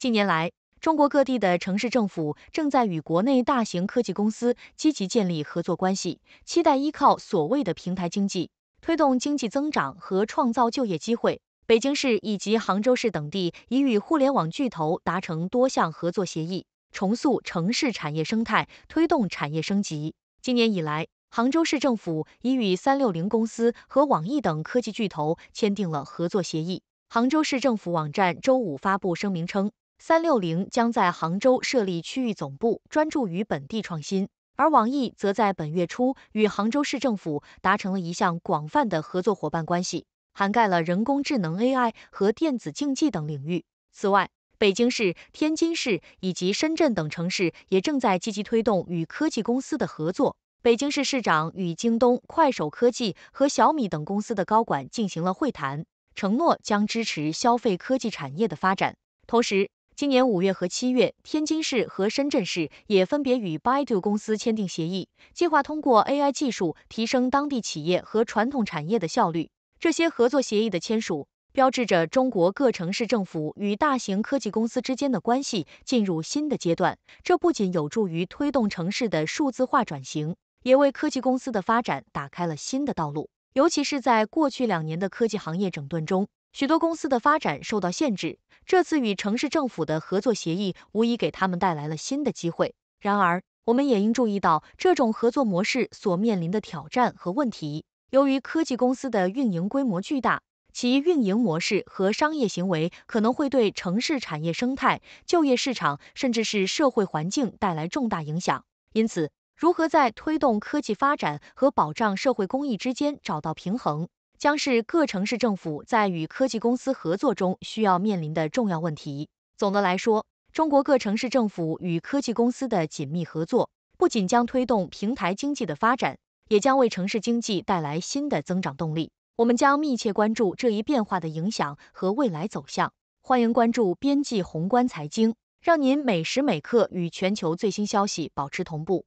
近年来，中国各地的城市政府正在与国内大型科技公司积极建立合作关系，期待依靠所谓的平台经济推动经济增长和创造就业机会。北京市以及杭州市等地已与互联网巨头达成多项合作协议，重塑城市产业生态，推动产业升级。今年以来，杭州市政府已与三六零公司和网易等科技巨头签订了合作协议。杭州市政府网站周五发布声明称。三六零将在杭州设立区域总部，专注于本地创新。而网易则在本月初与杭州市政府达成了一项广泛的合作伙伴关系，涵盖了人工智能、AI 和电子竞技等领域。此外，北京市、天津市以及深圳等城市也正在积极推动与科技公司的合作。北京市市长与京东、快手科技和小米等公司的高管进行了会谈，承诺将支持消费科技产业的发展。同时，今年五月和七月，天津市和深圳市也分别与 b two 公司签订协议，计划通过 AI 技术提升当地企业和传统产业的效率。这些合作协议的签署，标志着中国各城市政府与大型科技公司之间的关系进入新的阶段。这不仅有助于推动城市的数字化转型，也为科技公司的发展打开了新的道路。尤其是在过去两年的科技行业整顿中。许多公司的发展受到限制，这次与城市政府的合作协议无疑给他们带来了新的机会。然而，我们也应注意到这种合作模式所面临的挑战和问题。由于科技公司的运营规模巨大，其运营模式和商业行为可能会对城市产业生态、就业市场，甚至是社会环境带来重大影响。因此，如何在推动科技发展和保障社会公益之间找到平衡？将是各城市政府在与科技公司合作中需要面临的重要问题。总的来说，中国各城市政府与科技公司的紧密合作，不仅将推动平台经济的发展，也将为城市经济带来新的增长动力。我们将密切关注这一变化的影响和未来走向。欢迎关注“边际宏观财经”，让您每时每刻与全球最新消息保持同步。